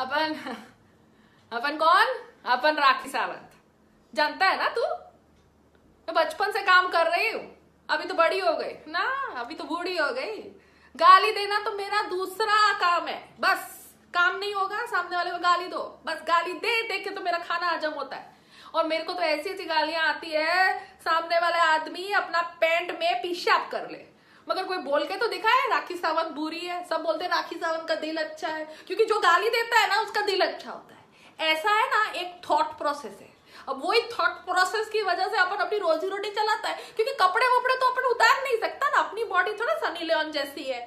अपन अपन कौन अपन राखी सावंत जानता है ना तू मैं बचपन से काम कर रही हूँ अभी तो बड़ी हो गई ना अभी तो बूढ़ी हो गई गाली देना तो मेरा दूसरा काम है बस काम नहीं होगा सामने वाले को गाली दो बस गाली दे दे के तो मेरा खाना हजम होता है और मेरे को तो ऐसी ऐसी गालियां आती है सामने वाला आदमी अपना पेंट में पेशाब कर ले मगर कोई बोल के तो दिखा है राखी सावंत बुरी है सब बोलते हैं राखी सावंत का दिल अच्छा है क्योंकि जो गाली देता है ना उसका दिल अच्छा होता है ऐसा है ना एक थॉट प्रोसेस है अब वही थॉट प्रोसेस की वजह से अपन अपनी रोजी रोटी चलाता है क्योंकि कपड़े वपड़े तो अपन उतार नहीं सकता ना अपनी बॉडी थोड़ा सनी लियोन जैसी है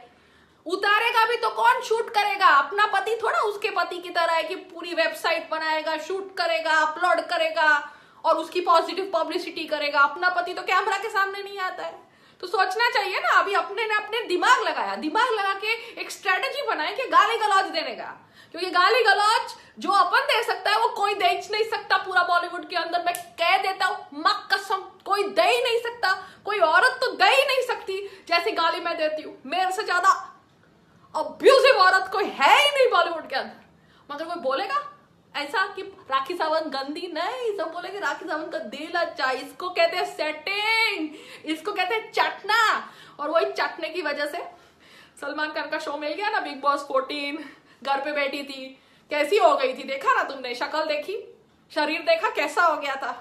उतारेगा भी तो कौन शूट करेगा अपना पति थोड़ा उसके पति की तरह है कि पूरी वेबसाइट बनाएगा शूट करेगा अपलोड करेगा और उसकी पॉजिटिव पब्लिसिटी करेगा अपना पति तो कैमरा के सामने नहीं आता है तो सोचना चाहिए ना अभी अपने ने अपने दिमाग लगाया दिमाग लगा के एक स्ट्रेटेजी बनाए कि गाली गलौज देने का क्योंकि गाली गलौज जो अपन दे सकता है वो कोई दे नहीं सकता पूरा बॉलीवुड के अंदर मैं कह देता हूं मक कसम कोई दे ही नहीं सकता कोई औरत तो दे ही नहीं सकती जैसी गाली मैं देती हूं मेरे से ज्यादा अब्यूजिव औरत कोई है ही नहीं बॉलीवुड के अंदर मगर कोई बोलेगा ऐसा कि राखी सावंत गंदी नहीं सब कि राखी सावंत का दिल अच्छा इसको कहते हैं सेटिंग इसको कहते हैं चटना और वही चटने की वजह से सलमान खान का शो मिल गया ना बिग बॉस फोर्टीन घर पे बैठी थी कैसी हो गई थी देखा ना तुमने शक्ल देखी शरीर देखा कैसा हो गया था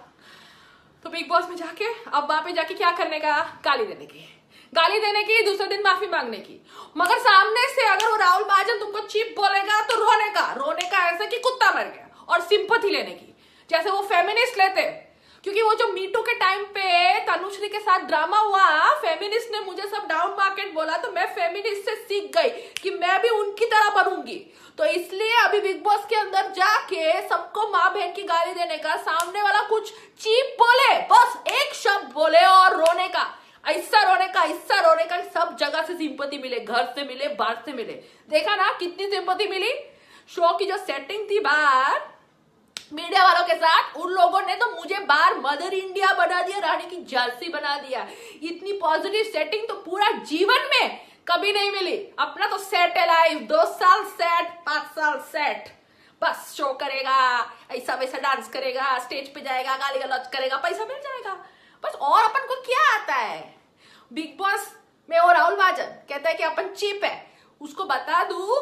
तो बिग बॉस में जाके अब वहां पे जाके क्या करने का गाली देने की गाली देने की दूसरे दिन माफी मांगने की मगर सामने से अगर वो राहुल महाजन तुमको चीप बोलेगा तो रोने का रोने का ऐसा कि कुत्ता मर गया और सिंपति लेने की जैसे वो फेमिनिस्ट लेते क्योंकि वो जो मीटू के टाइम पे तनुश्री के साथ ड्रामा हुआ फेमिनिस्ट ने मुझे सब डाउन मार्केट बोला तो मैं फेमिनिस्ट से सीख गई कि मैं भी उनकी तरह बनूंगी तो इसलिए अभी बिग बॉस के अंदर जाके सबको माँ बहन की गाली देने का सामने वाला कुछ चीप बोले बस एक शब्द बोले और रोने का ऐसा रोने का ऐसा रोने का सब जगह से सिंपति मिले घर से मिले बाहर से मिले देखा ना कितनी सिंपति मिली शो की जो सेटिंग थी बाहर मीडिया वालों के साथ उन लोगों ने तो मुझे बार मदर इंडिया बना दिया रानी की जर्सी बना दिया इतनी पॉजिटिव सेटिंग तो पूरा जीवन में कभी नहीं मिली अपना तो सेट है लाइफ दो साल सेट पांच साल सेट बस शो करेगा ऐसा वैसा डांस करेगा स्टेज पे जाएगा गाली गलौज करेगा पैसा मिल जाएगा बस और अपन को क्या आता है बिग बॉस में और राहुल महाजन कहता है कि अपन चिप है उसको बता दू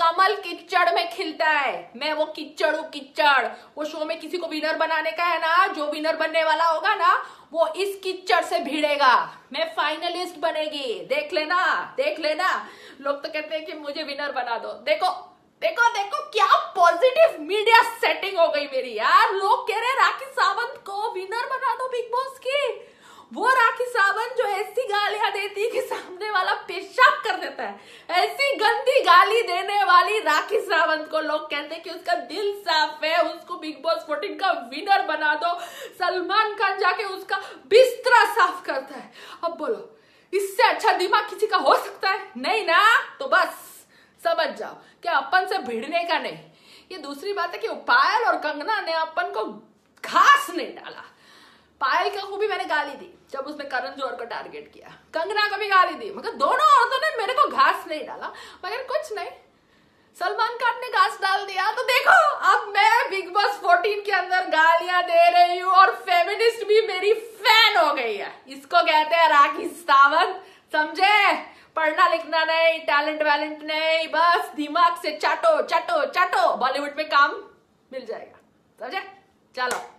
कमल किचड़ में खिलता है मैं वो किचड़ हूँ किचड़ वो शो में किसी को विनर बनाने का है ना जो विनर बनने वाला होगा ना वो इस किच्चड़ से भिड़ेगा मैं फाइनलिस्ट बनेगी देख लेना देख लेना लोग तो कहते हैं कि मुझे विनर बना दो देखो देखो देखो क्या पॉजिटिव मीडिया सेटिंग हो गई मेरी यार लोग कह रहे हैं राखी सावंत है ऐसी गंदी गाली देने वाली राखी सावंत को लोग कहते हैं कि उसका दिल साफ है उसको बिग बॉस फोर्टीन का विनर बना दो सलमान खान जाके उसका बिस्तरा साफ करता है अब बोलो इससे अच्छा दिमाग किसी का हो सकता है नहीं ना तो बस समझ जाओ कि अपन से भिड़ने का नहीं ये दूसरी बात है कि पायल और कंगना ने अपन को घास नहीं डाला पायल का को भी मैंने गाली दी जब उसने करण जोहर को टारगेट किया कंगना को भी गाली दी मगर दोनों औरतों ने मेरे को घास नहीं डाला मगर कुछ नहीं सलमान खान ने घास डाल दिया तो देखो अब मैं बिग बॉस 14 के अंदर गालियां दे रही हूँ और फेमिनिस्ट भी मेरी फैन हो गई है इसको कहते हैं राखी सावंत समझे पढ़ना लिखना नहीं टैलेंट वैलेंट नहीं बस दिमाग से चाटो चाटो चाटो बॉलीवुड में काम मिल जाएगा समझे चलो